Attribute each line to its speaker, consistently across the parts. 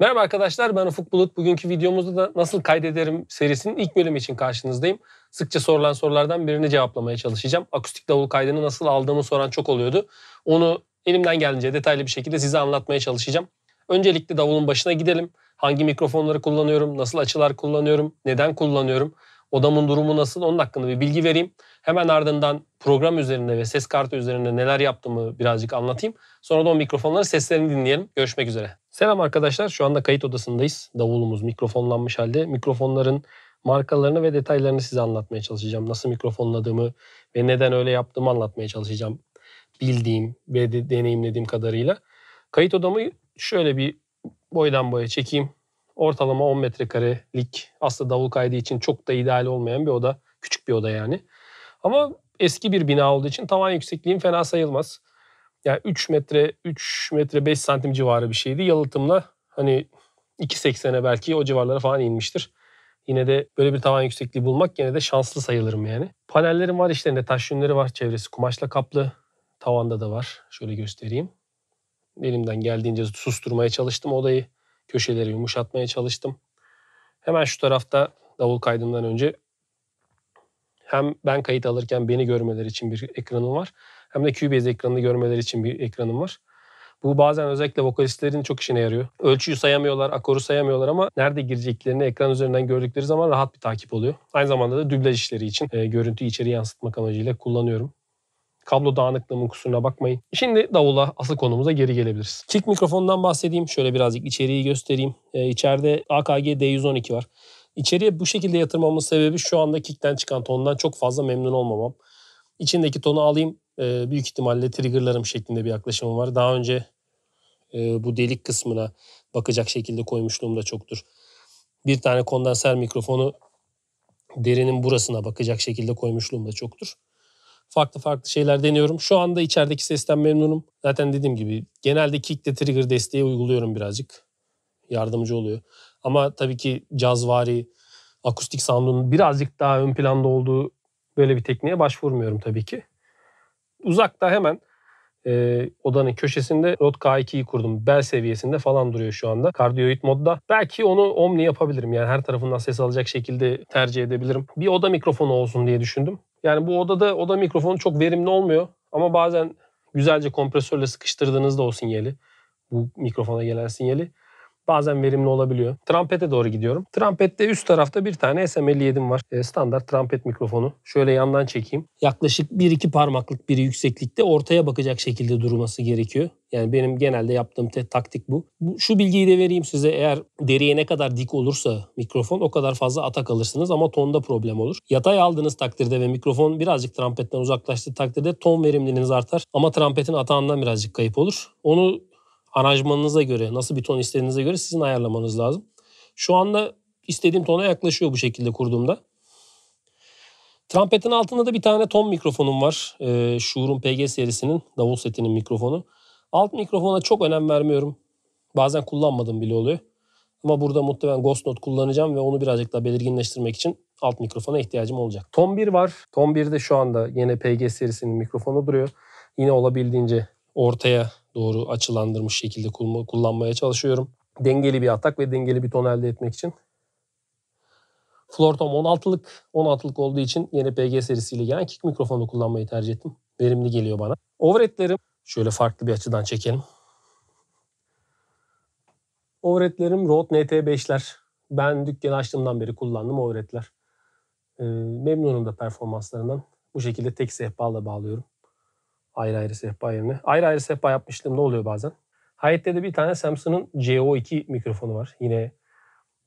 Speaker 1: Merhaba arkadaşlar ben Ufuk Bulut. Bugünkü videomuzda da nasıl kaydederim serisinin ilk bölümü için karşınızdayım. Sıkça sorulan sorulardan birini cevaplamaya çalışacağım. Akustik davul kaydını nasıl aldığımı soran çok oluyordu. Onu elimden geldiğince detaylı bir şekilde size anlatmaya çalışacağım. Öncelikle davulun başına gidelim. Hangi mikrofonları kullanıyorum, nasıl açılar kullanıyorum, neden kullanıyorum, odamın durumu nasıl onun hakkında bir bilgi vereyim. Hemen ardından program üzerinde ve ses kartı üzerinde neler yaptığımı birazcık anlatayım. Sonra da o mikrofonların seslerini dinleyelim. Görüşmek üzere. Selam arkadaşlar. Şu anda kayıt odasındayız. Davulumuz mikrofonlanmış halde. Mikrofonların markalarını ve detaylarını size anlatmaya çalışacağım. Nasıl mikrofonladığımı ve neden öyle yaptığımı anlatmaya çalışacağım. Bildiğim ve de deneyimlediğim kadarıyla. Kayıt odamı şöyle bir boydan boya çekeyim. Ortalama 10 metrekarelik aslında davul kaydı için çok da ideal olmayan bir oda. Küçük bir oda yani. Ama eski bir bina olduğu için tavan yüksekliğim fena sayılmaz yani 3 metre 3 metre 5 santim civarı bir şeydi. Yalıtımla hani 2.80'e belki o civarlara falan inmiştir. Yine de böyle bir tavan yüksekliği bulmak yine de şanslı sayılırım yani. Panellerim var işlerinde taş yünleri var. Çevresi kumaşla kaplı. Tavanda da var. Şöyle göstereyim. Elimden geldiğince susturmaya çalıştım odayı. Köşeleri yumuşatmaya çalıştım. Hemen şu tarafta davul kaydından önce hem ben kayıt alırken beni görmeleri için bir ekranım var. Hem de Cubase ekranını görmeleri için bir ekranım var. Bu bazen özellikle vokalistlerin çok işine yarıyor. Ölçüyü sayamıyorlar, akoru sayamıyorlar ama nerede gireceklerini ekran üzerinden gördükleri zaman rahat bir takip oluyor. Aynı zamanda da dublaj işleri için e, görüntüyü içeri yansıtmak amacıyla kullanıyorum. Kablo dağınıklığımın kusuruna bakmayın. Şimdi davula asıl konumuza geri gelebiliriz. Kick mikrofondan bahsedeyim. Şöyle birazcık içeriği göstereyim. E, içeride AKG D112 var. İçeriye bu şekilde yatırmamın sebebi şu anda kickten çıkan tondan çok fazla memnun olmamam. İçindeki tonu alayım. E, büyük ihtimalle triggerlarım şeklinde bir yaklaşımım var. Daha önce e, bu delik kısmına bakacak şekilde koymuşluğum da çoktur. Bir tane kondenser mikrofonu derinin burasına bakacak şekilde koymuşluğum da çoktur. Farklı farklı şeyler deniyorum. Şu anda içerideki sesten memnunum. Zaten dediğim gibi genelde kickte trigger desteği uyguluyorum birazcık. Yardımcı oluyor. Ama tabii ki cazvari, akustik sound'un birazcık daha ön planda olduğu böyle bir tekniğe başvurmuyorum tabii ki. Uzakta hemen e, odanın köşesinde Rod K2'yi kurdum. Bel seviyesinde falan duruyor şu anda. Kardiyoid modda. Belki onu Omni yapabilirim. Yani her tarafından ses alacak şekilde tercih edebilirim. Bir oda mikrofonu olsun diye düşündüm. Yani bu odada oda mikrofonu çok verimli olmuyor. Ama bazen güzelce kompresörle sıkıştırdığınızda o sinyali, bu mikrofona gelen sinyali Bazen verimli olabiliyor. Trampete doğru gidiyorum. Trampette üst tarafta bir tane SM57'm var. E, standart trampet mikrofonu. Şöyle yandan çekeyim. Yaklaşık 1-2 parmaklık bir yükseklikte ortaya bakacak şekilde durması gerekiyor. Yani benim genelde yaptığım te- taktik bu. bu. Şu bilgiyi de vereyim size. Eğer deriye ne kadar dik olursa mikrofon o kadar fazla atak alırsınız ama tonda problem olur. Yatay aldığınız takdirde ve mikrofon birazcık trampetten uzaklaştığı takdirde ton verimliliğiniz artar. Ama trampetin atağından birazcık kayıp olur. Onu aranjmanınıza göre, nasıl bir ton istediğinize göre sizin ayarlamanız lazım. Şu anda istediğim tona yaklaşıyor bu şekilde kurduğumda. Trumpetin altında da bir tane ton mikrofonum var. Ee, Shure'un PG serisinin davul setinin mikrofonu. Alt mikrofona çok önem vermiyorum. Bazen kullanmadım bile oluyor. Ama burada muhtemelen Ghost Note kullanacağım ve onu birazcık daha belirginleştirmek için alt mikrofona ihtiyacım olacak. Tom 1 var. Tom 1 de şu anda yine PG serisinin mikrofonu duruyor. Yine olabildiğince ortaya doğru açılandırmış şekilde kullanmaya çalışıyorum. Dengeli bir atak ve dengeli bir ton elde etmek için. Flortom tom 16'lık. 16'lık olduğu için yeni PG serisiyle gelen kick mikrofonu kullanmayı tercih ettim. Verimli geliyor bana. Overhead'lerim şöyle farklı bir açıdan çekelim. Overhead'lerim Rode NT5'ler. Ben dükkan açtığımdan beri kullandım overhead'ler. Ee, memnunum da performanslarından. Bu şekilde tek sehpayla bağlıyorum. Ayrı ayrı sehpa yerine. Ayrı ayrı sehpa yapmışlığım ne oluyor bazen. Hayette de bir tane Samsung'un CO2 mikrofonu var. Yine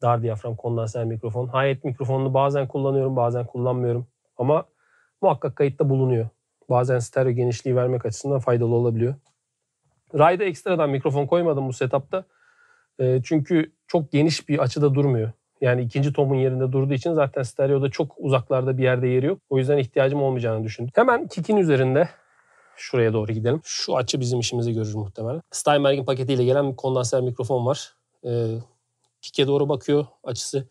Speaker 1: dar diyafram kondanser mikrofon. Hayet mikrofonunu bazen kullanıyorum bazen kullanmıyorum. Ama muhakkak kayıtta bulunuyor. Bazen stereo genişliği vermek açısından faydalı olabiliyor. Rayda ekstradan mikrofon koymadım bu setupta. Ee, çünkü çok geniş bir açıda durmuyor. Yani ikinci tomun yerinde durduğu için zaten stereoda çok uzaklarda bir yerde yeri yok. O yüzden ihtiyacım olmayacağını düşündüm. Hemen kick'in üzerinde Şuraya doğru gidelim. Şu açı bizim işimizi görür muhtemelen. Steinberg'in paketiyle gelen bir kondanser mikrofon var. Ee, kike doğru bakıyor açısı.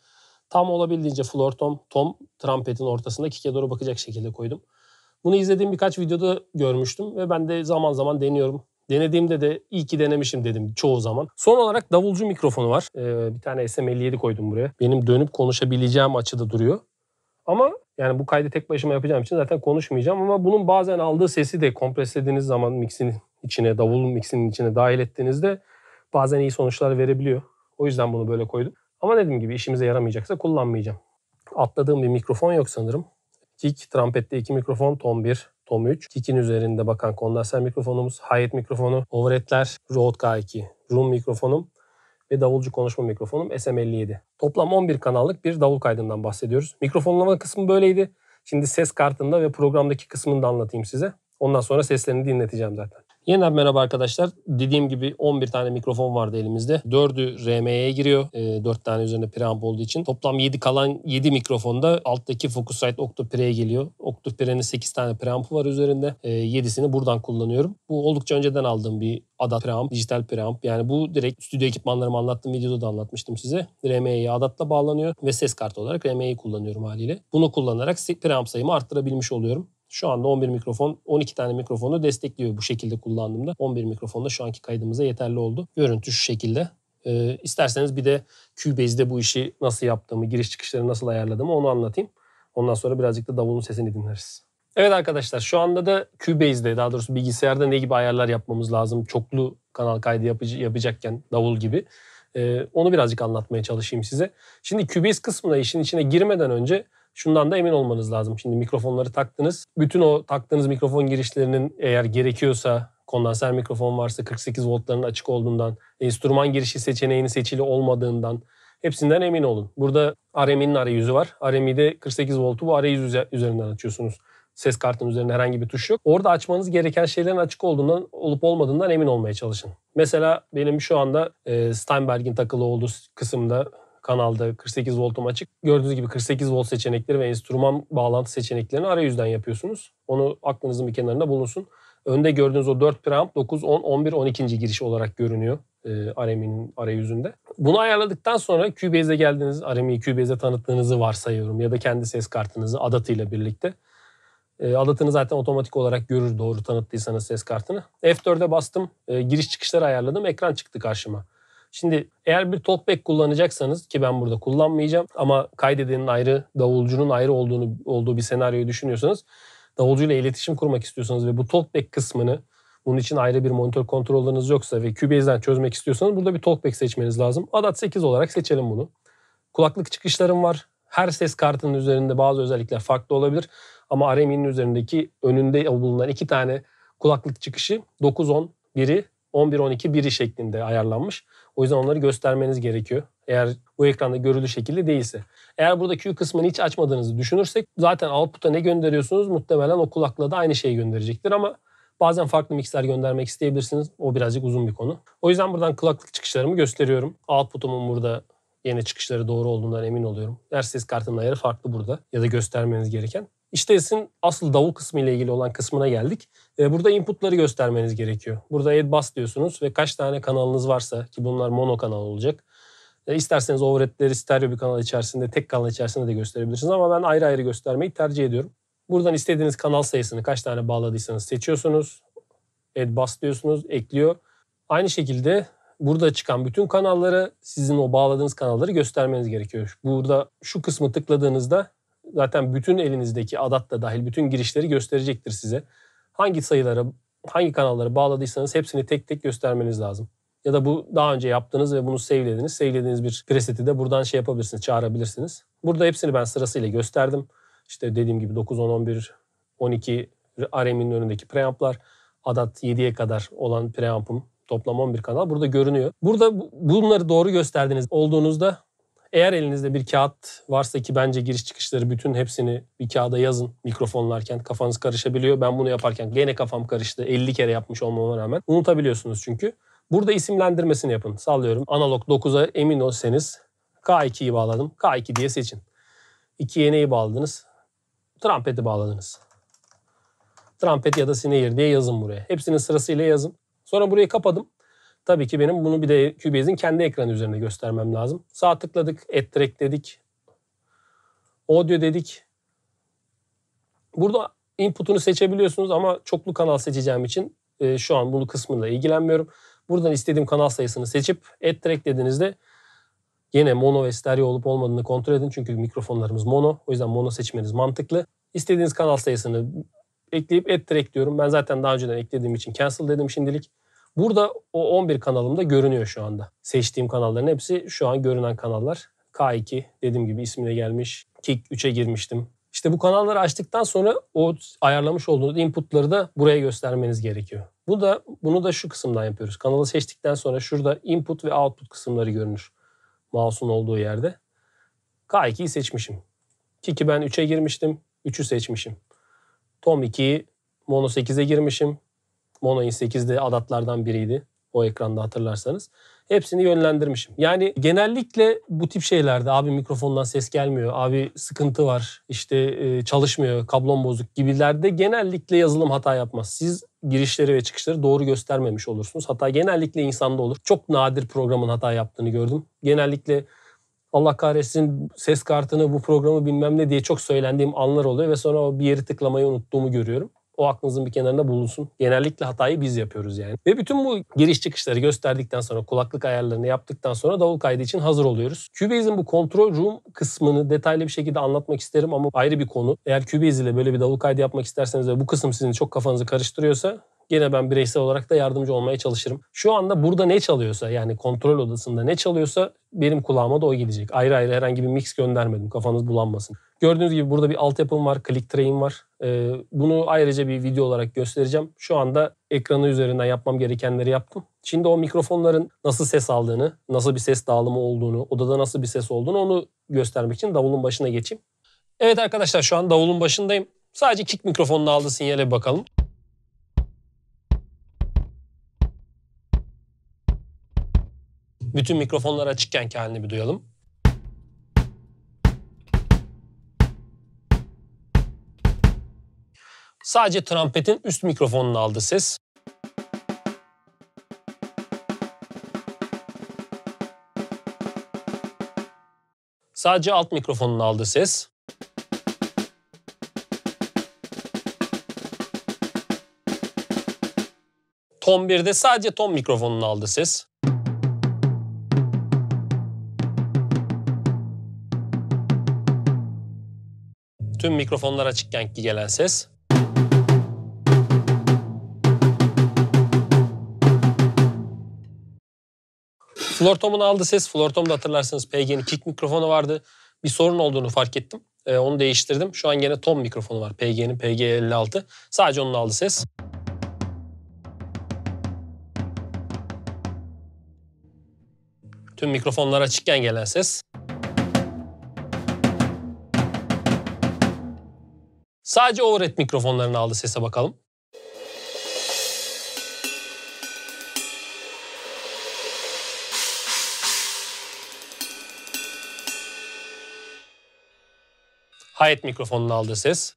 Speaker 1: Tam olabildiğince floor tom, tom trumpetin ortasında kike doğru bakacak şekilde koydum. Bunu izlediğim birkaç videoda görmüştüm ve ben de zaman zaman deniyorum. Denediğimde de iyi ki denemişim dedim çoğu zaman. Son olarak davulcu mikrofonu var. Ee, bir tane SM57 koydum buraya. Benim dönüp konuşabileceğim açıda duruyor. Ama yani bu kaydı tek başıma yapacağım için zaten konuşmayacağım ama bunun bazen aldığı sesi de kompreslediğiniz zaman mixin içine, davul mixinin içine dahil ettiğinizde bazen iyi sonuçlar verebiliyor. O yüzden bunu böyle koydum. Ama dediğim gibi işimize yaramayacaksa kullanmayacağım. Atladığım bir mikrofon yok sanırım. Kick, trampette iki mikrofon, Tom 1, Tom 3. Kick'in üzerinde bakan kondenser mikrofonumuz, hi mikrofonu, overheadler, Rode K2, room mikrofonum ve davulcu konuşma mikrofonum SM57. Toplam 11 kanallık bir davul kaydından bahsediyoruz. Mikrofonlama kısmı böyleydi. Şimdi ses kartında ve programdaki kısmını da anlatayım size. Ondan sonra seslerini dinleteceğim zaten. Yeniden merhaba arkadaşlar. Dediğim gibi 11 tane mikrofon vardı elimizde. 4'ü RM'ye giriyor. E, ee, 4 tane üzerinde preamp olduğu için. Toplam 7 kalan 7 mikrofonda alttaki Focusrite Octopire'ye geliyor. Octopire'nin 8 tane preampı var üzerinde. E, ee, 7'sini buradan kullanıyorum. Bu oldukça önceden aldığım bir ADAT preamp, dijital preamp. Yani bu direkt stüdyo ekipmanlarımı anlattığım videoda da anlatmıştım size. RME'ye ADAT'la bağlanıyor ve ses kartı olarak RME'yi kullanıyorum haliyle. Bunu kullanarak preamp sayımı arttırabilmiş oluyorum. Şu anda 11 mikrofon, 12 tane mikrofonu destekliyor bu şekilde kullandığımda. 11 mikrofon da şu anki kaydımıza yeterli oldu. Görüntü şu şekilde. Ee, isterseniz bir de Cubase'de bu işi nasıl yaptığımı, giriş çıkışları nasıl ayarladığımı onu anlatayım. Ondan sonra birazcık da davulun sesini dinleriz. Evet arkadaşlar şu anda da Cubase'de daha doğrusu bilgisayarda ne gibi ayarlar yapmamız lazım çoklu kanal kaydı yapıcı, yapacakken davul gibi. Ee, onu birazcık anlatmaya çalışayım size. Şimdi Cubase kısmına işin içine girmeden önce Şundan da emin olmanız lazım. Şimdi mikrofonları taktınız. Bütün o taktığınız mikrofon girişlerinin eğer gerekiyorsa kondanser mikrofon varsa 48 voltların açık olduğundan, enstrüman girişi seçeneğinin seçili olmadığından hepsinden emin olun. Burada RMI'nin arayüzü var. RMI'de 48 voltu bu arayüz üzerinden açıyorsunuz ses kartının üzerinde herhangi bir tuş yok. Orada açmanız gereken şeylerin açık olduğundan olup olmadığından emin olmaya çalışın. Mesela benim şu anda Steinberg'in takılı olduğu kısımda kanalda 48 voltum açık. Gördüğünüz gibi 48 volt seçenekleri ve enstrüman bağlantı seçeneklerini arayüzden yapıyorsunuz. Onu aklınızın bir kenarında bulunsun. Önde gördüğünüz o 4 preamp 9, 10, 11, 12. giriş olarak görünüyor e, RMI'nin arayüzünde. Bunu ayarladıktan sonra Cubase'e geldiniz. RMI'yi Cubase'e tanıttığınızı varsayıyorum ya da kendi ses kartınızı adatıyla birlikte. E, adatını zaten otomatik olarak görür doğru tanıttıysanız ses kartını. F4'e bastım, e, giriş çıkışları ayarladım, ekran çıktı karşıma. Şimdi eğer bir talkback kullanacaksanız ki ben burada kullanmayacağım ama kaydedenin ayrı, davulcunun ayrı olduğunu olduğu bir senaryoyu düşünüyorsanız davulcuyla iletişim kurmak istiyorsanız ve bu talkback kısmını bunun için ayrı bir monitör kontrolleriniz yoksa ve Cubase'den çözmek istiyorsanız burada bir talkback seçmeniz lazım. ADAT 8 olarak seçelim bunu. Kulaklık çıkışlarım var. Her ses kartının üzerinde bazı özellikler farklı olabilir. Ama RMI'nin üzerindeki önünde bulunan iki tane kulaklık çıkışı 9-10, biri 11-12, biri şeklinde ayarlanmış. O yüzden onları göstermeniz gerekiyor. Eğer bu ekranda görülü şekilde değilse. Eğer burada Q kısmını hiç açmadığınızı düşünürsek zaten output'a ne gönderiyorsunuz muhtemelen o kulakla da aynı şeyi gönderecektir ama bazen farklı mikser göndermek isteyebilirsiniz. O birazcık uzun bir konu. O yüzden buradan kulaklık çıkışlarımı gösteriyorum. Output'umun burada yeni çıkışları doğru olduğundan emin oluyorum. Ders ses kartının ayarı farklı burada ya da göstermeniz gereken. İşte İştesin asıl davul kısmı ile ilgili olan kısmına geldik. Ee, burada inputları göstermeniz gerekiyor. Burada add bus diyorsunuz ve kaç tane kanalınız varsa ki bunlar mono kanal olacak. Ee, isterseniz overheadleri stereo bir kanal içerisinde, tek kanal içerisinde de gösterebilirsiniz ama ben ayrı ayrı göstermeyi tercih ediyorum. Buradan istediğiniz kanal sayısını kaç tane bağladıysanız seçiyorsunuz. Add bus diyorsunuz, ekliyor. Aynı şekilde burada çıkan bütün kanalları sizin o bağladığınız kanalları göstermeniz gerekiyor. Burada şu kısmı tıkladığınızda zaten bütün elinizdeki adat da dahil bütün girişleri gösterecektir size. Hangi sayılara, hangi kanallara bağladıysanız hepsini tek tek göstermeniz lazım. Ya da bu daha önce yaptığınız ve bunu save'lediniz. Save'lediğiniz bir preset'i de buradan şey yapabilirsiniz, çağırabilirsiniz. Burada hepsini ben sırasıyla gösterdim. İşte dediğim gibi 9, 10, 11, 12 RM'in önündeki preamplar. Adat 7'ye kadar olan preampım. Toplam 11 kanal burada görünüyor. Burada bunları doğru gösterdiğiniz olduğunuzda eğer elinizde bir kağıt varsa ki bence giriş çıkışları bütün hepsini bir kağıda yazın mikrofonlarken. Kafanız karışabiliyor. Ben bunu yaparken gene kafam karıştı. 50 kere yapmış olmama rağmen. Unutabiliyorsunuz çünkü. Burada isimlendirmesini yapın. Sallıyorum. Analog 9'a emin olsanız K2'yi bağladım. K2 diye seçin. 2'ye neyi bağladınız? Trumpet'i bağladınız. Trumpet ya da Snare diye yazın buraya. Hepsinin sırasıyla yazın. Sonra burayı kapadım. Tabii ki benim bunu bir de Cubase'in kendi ekranı üzerinde göstermem lazım. Sağ tıkladık, Attract dedik. Audio dedik. Burada input'unu seçebiliyorsunuz ama çoklu kanal seçeceğim için e, şu an bunu kısmında ilgilenmiyorum. Buradan istediğim kanal sayısını seçip add track dediğinizde yine mono ve stereo olup olmadığını kontrol edin. Çünkü mikrofonlarımız mono. O yüzden mono seçmeniz mantıklı. İstediğiniz kanal sayısını ekleyip add track diyorum. Ben zaten daha önceden eklediğim için cancel dedim şimdilik. Burada o 11 kanalımda görünüyor şu anda. Seçtiğim kanalların hepsi şu an görünen kanallar. K2 dediğim gibi ismine gelmiş. Kick 3'e girmiştim. İşte bu kanalları açtıktan sonra o ayarlamış olduğunuz inputları da buraya göstermeniz gerekiyor. Bu da bunu da şu kısımdan yapıyoruz. Kanalı seçtikten sonra şurada input ve output kısımları görünür. Mouse'un olduğu yerde. K2'yi seçmişim. Kiki ben 3'e girmiştim. 3'ü seçmişim. Tom 2'yi Mono 8'e girmişim. Mono'yu 8'de adatlardan biriydi. O ekranda hatırlarsanız. Hepsini yönlendirmişim. Yani genellikle bu tip şeylerde abi mikrofondan ses gelmiyor, abi sıkıntı var, işte e, çalışmıyor, kablon bozuk gibilerde genellikle yazılım hata yapmaz. Siz girişleri ve çıkışları doğru göstermemiş olursunuz. Hata genellikle insanda olur. Çok nadir programın hata yaptığını gördüm. Genellikle Allah kahretsin ses kartını bu programı bilmem ne diye çok söylendiğim anlar oluyor ve sonra bir yeri tıklamayı unuttuğumu görüyorum. O aklınızın bir kenarında bulunsun. Genellikle hatayı biz yapıyoruz yani. Ve bütün bu giriş çıkışları gösterdikten sonra kulaklık ayarlarını yaptıktan sonra davul kaydı için hazır oluyoruz. Cubase'in bu kontrol room kısmını detaylı bir şekilde anlatmak isterim ama ayrı bir konu. Eğer Cubase ile böyle bir davul kaydı yapmak isterseniz ve bu kısım sizin çok kafanızı karıştırıyorsa Gene ben bireysel olarak da yardımcı olmaya çalışırım. Şu anda burada ne çalıyorsa yani kontrol odasında ne çalıyorsa benim kulağıma da o gidecek. Ayrı ayrı herhangi bir mix göndermedim kafanız bulanmasın. Gördüğünüz gibi burada bir altyapım var, click train var. Ee, bunu ayrıca bir video olarak göstereceğim. Şu anda ekranı üzerinden yapmam gerekenleri yaptım. Şimdi o mikrofonların nasıl ses aldığını, nasıl bir ses dağılımı olduğunu, odada nasıl bir ses olduğunu onu göstermek için davulun başına geçeyim. Evet arkadaşlar şu an davulun başındayım. Sadece kick mikrofonunu aldı sinyale bakalım. Bütün mikrofonlar açıkken ki halini bir duyalım. Sadece trompetin üst mikrofonunu aldı ses. Sadece alt mikrofonunu aldı ses. Tom 1'de sadece tom mikrofonunu aldı ses. Tüm mikrofonlar açıkken ki gelen ses. Floor tom'un aldı ses. Floor tom'da hatırlarsınız, PG'nin kick mikrofonu vardı. Bir sorun olduğunu fark ettim. Ee, onu değiştirdim. Şu an gene Tom mikrofonu var PG'nin PG56. Sadece onun aldı ses. Tüm mikrofonlar açıkken gelen ses. Sadece overhead mikrofonların aldığı sese bakalım. Hayat mikrofonunun aldığı ses.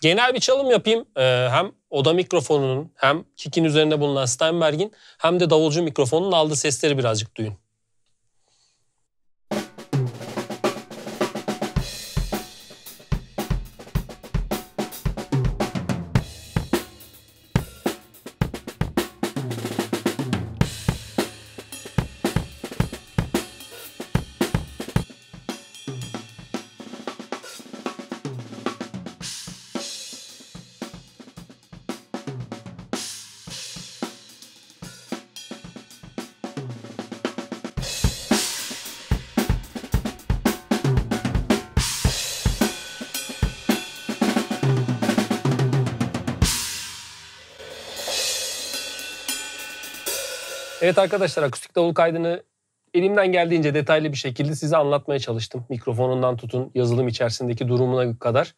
Speaker 1: Genel bir çalım yapayım. Ee, hem oda mikrofonunun hem kikin üzerinde bulunan Steinberg'in hem de davulcu mikrofonunun aldığı sesleri birazcık duyun. Evet arkadaşlar akustik davul kaydını elimden geldiğince detaylı bir şekilde size anlatmaya çalıştım. Mikrofonundan tutun yazılım içerisindeki durumuna kadar.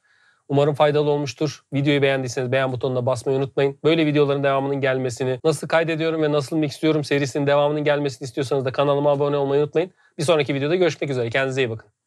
Speaker 1: Umarım faydalı olmuştur. Videoyu beğendiyseniz beğen butonuna basmayı unutmayın. Böyle videoların devamının gelmesini, nasıl kaydediyorum ve nasıl mixliyorum serisinin devamının gelmesini istiyorsanız da kanalıma abone olmayı unutmayın. Bir sonraki videoda görüşmek üzere. Kendinize iyi bakın.